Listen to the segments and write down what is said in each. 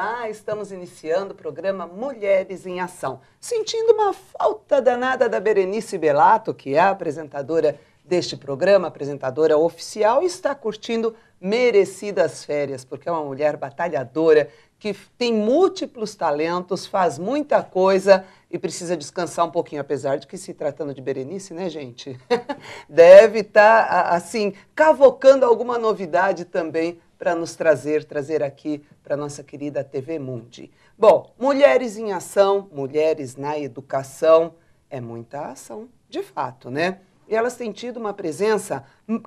Olá, estamos iniciando o programa Mulheres em Ação. Sentindo uma falta danada da Berenice Belato, que é a apresentadora deste programa, apresentadora oficial, e está curtindo merecidas férias, porque é uma mulher batalhadora que tem múltiplos talentos, faz muita coisa e precisa descansar um pouquinho, apesar de que se tratando de Berenice, né, gente? Deve estar, tá, assim, cavocando alguma novidade também para nos trazer, trazer aqui para nossa querida TV Mundi. Bom, mulheres em ação, mulheres na educação, é muita ação, de fato, né? E elas têm tido uma presença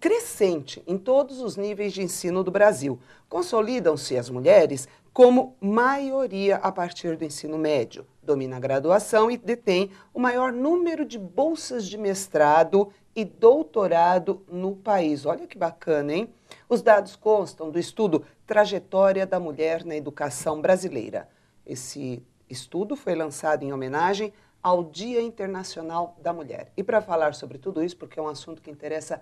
crescente em todos os níveis de ensino do Brasil. Consolidam-se as mulheres como maioria a partir do ensino médio, domina a graduação e detém o maior número de bolsas de mestrado e doutorado no país. Olha que bacana, hein? Os dados constam do estudo Trajetória da Mulher na Educação Brasileira. Esse estudo foi lançado em homenagem ao Dia Internacional da Mulher. E para falar sobre tudo isso, porque é um assunto que interessa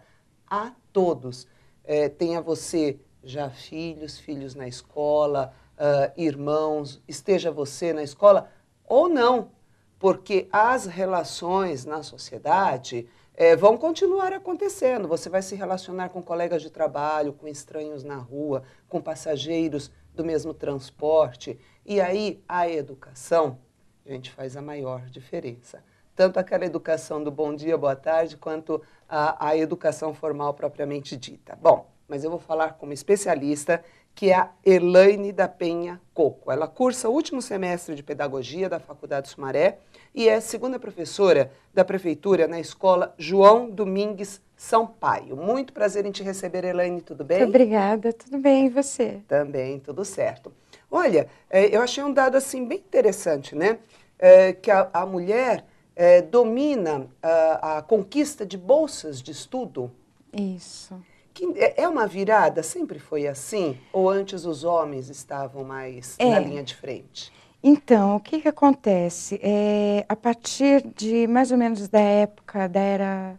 a todos, é, tenha você já filhos, filhos na escola, uh, irmãos, esteja você na escola ou não, porque as relações na sociedade é, vão continuar acontecendo. Você vai se relacionar com colegas de trabalho, com estranhos na rua, com passageiros do mesmo transporte. E aí a educação, gente, faz a maior diferença. Tanto aquela educação do bom dia, boa tarde, quanto a, a educação formal propriamente dita. Bom, mas eu vou falar como especialista, que é a Elaine da Penha Coco. Ela cursa o último semestre de Pedagogia da Faculdade Sumaré e é segunda professora da Prefeitura na Escola João Domingues Sampaio. Muito prazer em te receber, Elaine, tudo bem? Muito obrigada, tudo bem, e você? Também, tudo certo. Olha, é, eu achei um dado assim bem interessante, né? É, que a, a mulher é, domina a, a conquista de bolsas de estudo. Isso. Que é, é uma virada? Sempre foi assim? Ou antes os homens estavam mais é. na linha de frente? Então, o que, que acontece? É, a partir de mais ou menos da época da era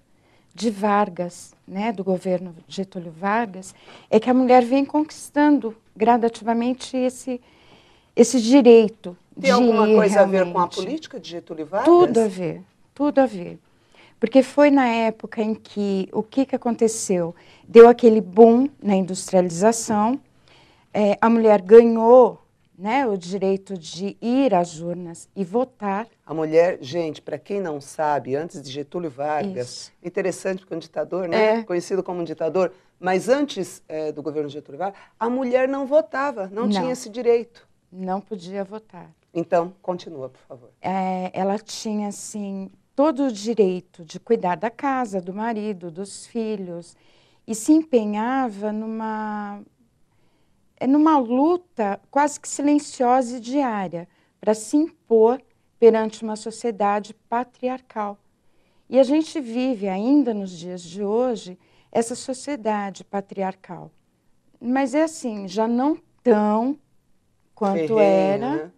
de Vargas, né, do governo Getúlio Vargas, é que a mulher vem conquistando gradativamente esse, esse direito. Tem alguma ir, coisa realmente. a ver com a política de Getúlio Vargas? Tudo a ver, tudo a ver. Porque foi na época em que o que, que aconteceu? Deu aquele boom na industrialização, é, a mulher ganhou né, o direito de ir às urnas e votar. A mulher, gente, para quem não sabe, antes de Getúlio Vargas, Isso. interessante porque um ditador, né, é. conhecido como um ditador, mas antes é, do governo de Getúlio Vargas, a mulher não votava, não, não, tinha esse direito. Não podia votar. Então, continua, por favor. É, ela tinha, assim, todo o direito de cuidar da casa, do marido, dos filhos, e se empenhava numa é numa luta quase que silenciosa e diária para se impor perante uma sociedade patriarcal. E a gente vive ainda nos dias de hoje essa sociedade patriarcal. Mas é assim, já não tão quanto Ferreira. era, né?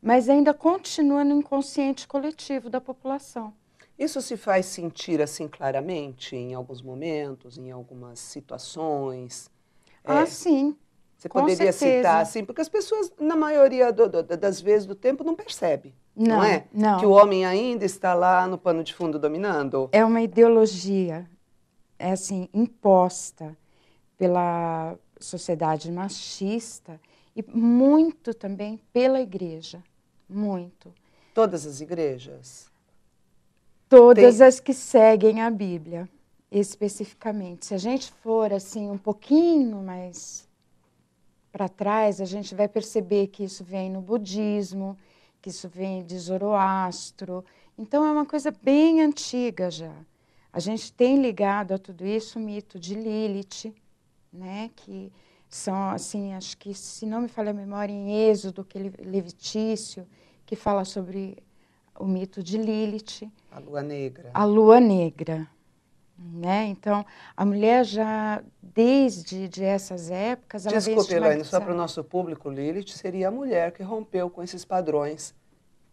mas ainda continua no inconsciente coletivo da população. Isso se faz sentir assim claramente em alguns momentos, em algumas situações? Ah, é... sim. Você Com poderia certeza. citar assim, porque as pessoas, na maioria do, do, das vezes do tempo, não percebe, não, não é? Não. Que o homem ainda está lá no pano de fundo dominando. É uma ideologia, é assim, imposta pela sociedade machista e muito também pela igreja, muito. Todas as igrejas? Todas Tem... as que seguem a Bíblia, especificamente. Se a gente for assim um pouquinho mais para trás, a gente vai perceber que isso vem no budismo, que isso vem de Zoroastro. Então é uma coisa bem antiga já. A gente tem ligado a tudo isso o mito de Lilith, né, que são assim, acho que se não me falha a memória em Êxodo, que é Levitício, que fala sobre o mito de Lilith. A lua negra. A lua negra. Né? Então, a mulher já, desde de essas épocas... Ela Desculpe, Elaine, só para o nosso público, Lilith seria a mulher que rompeu com esses padrões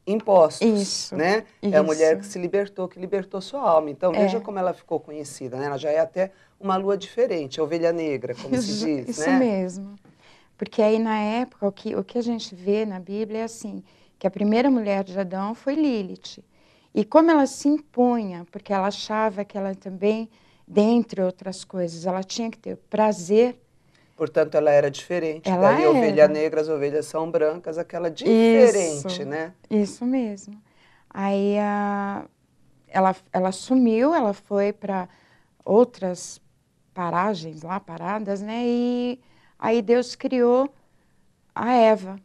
impostos. Isso, né? Isso. É a mulher que se libertou, que libertou sua alma. Então, é. veja como ela ficou conhecida. Né? Ela já é até uma lua diferente, a ovelha negra, como isso, se diz. Isso né? mesmo. Porque aí, na época, o que, o que a gente vê na Bíblia é assim, que a primeira mulher de Adão foi Lilith. E como ela se impunha, porque ela achava que ela também, dentre outras coisas, ela tinha que ter prazer. Portanto, ela era diferente. Ela Daí, era. ovelha negra, as ovelhas são brancas, aquela diferente, isso, né? Isso mesmo. Aí a, ela, ela sumiu, ela foi para outras paragens lá, paradas, né? E aí Deus criou a Eva.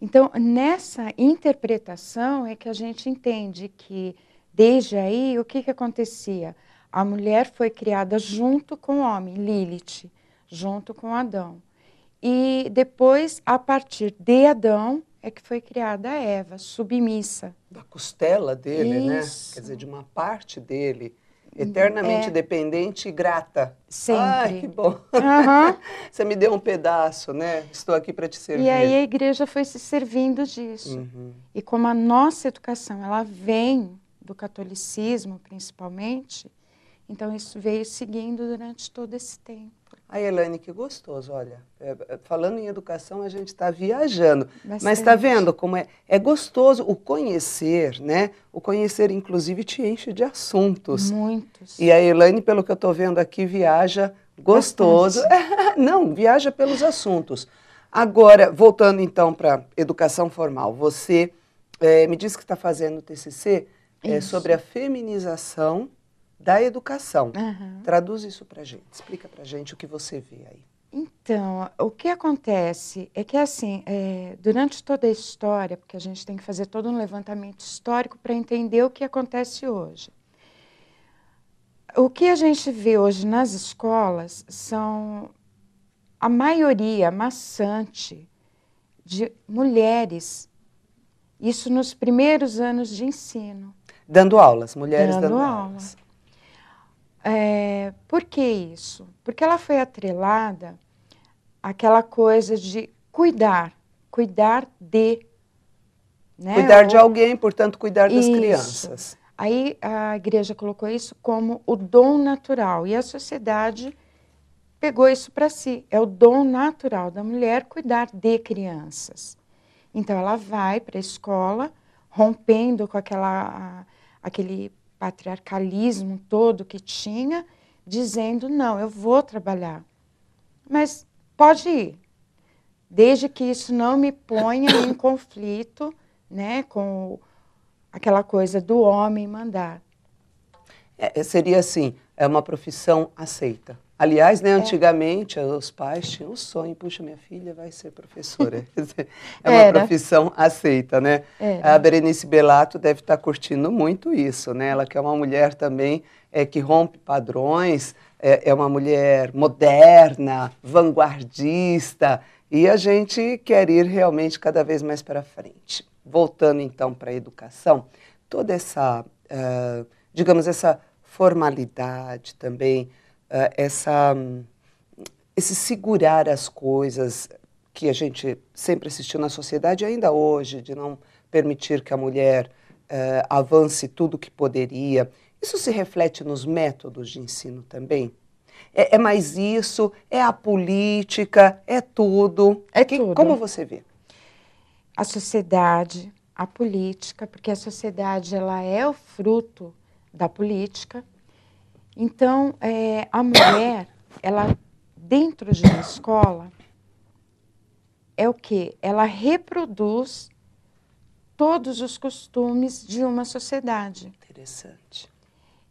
Então, nessa interpretação é que a gente entende que, desde aí, o que, que acontecia? A mulher foi criada junto com o homem, Lilith, junto com Adão. E depois, a partir de Adão, é que foi criada a Eva, submissa. Da costela dele, Isso. né? Quer dizer, de uma parte dele. Eternamente é. dependente e grata. Sempre. Ai, que bom. Uhum. Você me deu um pedaço, né? Estou aqui para te servir. E aí a igreja foi se servindo disso. Uhum. E como a nossa educação, ela vem do catolicismo, principalmente, então isso veio seguindo durante todo esse tempo. A Elaine, que gostoso, olha. É, é, falando em educação, a gente está viajando. Bastante. Mas está vendo como é, é gostoso o conhecer, né? O conhecer, inclusive, te enche de assuntos. Muitos. E a Elaine, pelo que eu estou vendo aqui, viaja gostoso. Não, viaja pelos assuntos. Agora, voltando então para educação formal, você é, me disse que está fazendo o TCC é, eh, sobre a feminização da educação. Uhum. Traduz isso para gente, explica para gente o que você vê aí. Então, o que acontece é que, assim, é, durante toda a história, porque a gente tem que fazer todo um levantamento histórico para entender o que acontece hoje. O que a gente vê hoje nas escolas são a maioria maçante de mulheres, isso nos primeiros anos de ensino. Dando aulas, mulheres dando, dando aulas é, por que isso? Porque ela foi atrelada àquela coisa de cuidar, cuidar de. Né? Cuidar Ou, de alguém, portanto, cuidar das crianças. Aí a igreja colocou isso como o dom natural e a sociedade pegou isso para si. É o dom natural da mulher cuidar de crianças. Então ela vai para a escola rompendo com aquela, aquele patriarcalismo todo que tinha, dizendo: não, eu vou trabalhar. Mas pode ir, desde que isso não me ponha em conflito né, com aquela coisa do homem mandar. É, seria assim: é uma profissão aceita. Aliás, né, é. antigamente, é. os pais tinham o sonho, puxa, minha filha vai ser professora. é uma Era. profissão aceita, né? Era. A Berenice Belato deve estar tá curtindo muito isso, né? Ela que é uma mulher também é, que rompe padrões, é, é uma mulher moderna, vanguardista, e a gente quer ir realmente cada vez mais para frente. Voltando então para a educação, toda essa, uh, digamos, essa formalidade também, uh, essa, esse segurar as coisas que a gente sempre assistiu na sociedade, ainda hoje, de não permitir que a mulher uh, avance tudo o que poderia. Isso se reflete nos métodos de ensino também? É, é mais isso? É a política? É tudo? É que, tudo. Como você vê? A sociedade, a política, porque a sociedade ela é o fruto da política, então, é, a mulher, ela dentro de uma escola, é o que? Ela reproduz todos os costumes de uma sociedade. Interessante.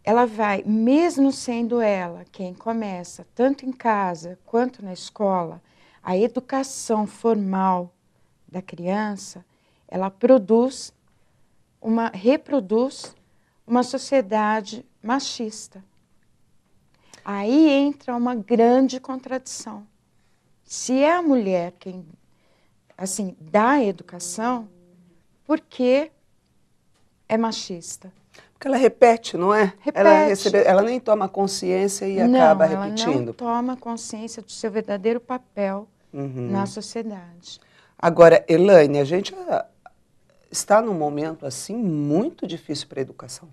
Ela vai, mesmo sendo ela quem começa, tanto em casa quanto na escola, a educação formal da criança, ela produz uma reproduz uma sociedade machista. Aí entra uma grande contradição. Se é a mulher quem assim dá a educação, por que é machista? Porque ela repete, não é? Repete. Ela, recebe, ela nem toma consciência e não, acaba repetindo. Ela não toma consciência do seu verdadeiro papel uhum. na sociedade. Agora, Elaine, a gente ah, está num momento assim muito difícil para a educação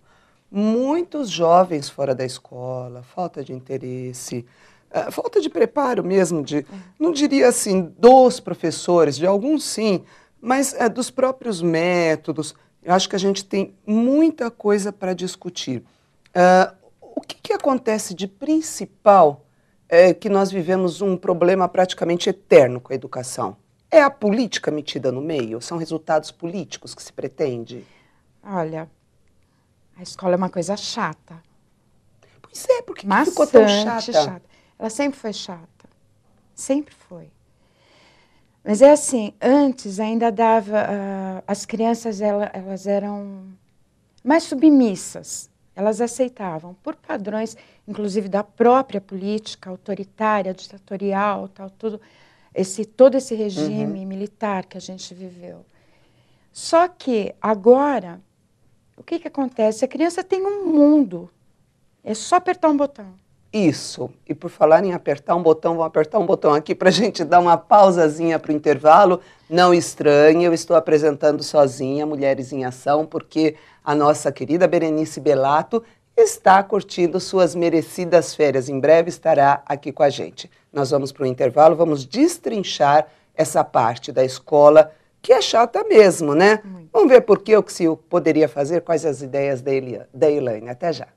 muitos jovens fora da escola, falta de interesse, eh, falta de preparo mesmo, de, não diria assim, dos professores, de alguns sim, mas é, dos próprios métodos. Eu acho que a gente tem muita coisa para discutir. Uh, o que, que, acontece de principal é que nós vivemos um problema praticamente eterno com a educação? É a política metida no meio? São resultados políticos que se pretende? Olha, a escola é uma coisa chata. Pois é, porque ficou tão chata? chata? Ela sempre foi chata. Sempre foi. Mas é assim, antes ainda dava. Uh, as crianças ela, elas eram mais submissas. Elas aceitavam, por padrões, inclusive da própria política autoritária, ditatorial, tal, tudo, esse, todo esse regime uhum. militar que a gente viveu. Só que agora o que, que acontece? A criança tem um mundo. É só apertar um botão. Isso. E por falar em apertar um botão, vou apertar um botão aqui para a gente dar uma pausazinha para o intervalo. Não estranhe, eu estou apresentando sozinha Mulheres em Ação, porque a nossa querida Berenice Belato está curtindo suas merecidas férias. Em breve estará aqui com a gente. Nós vamos para o intervalo, vamos destrinchar essa parte da escola que é chata mesmo, né? Muito. Vamos ver por que o que se poderia fazer, quais as ideias da, Elaine. Até já.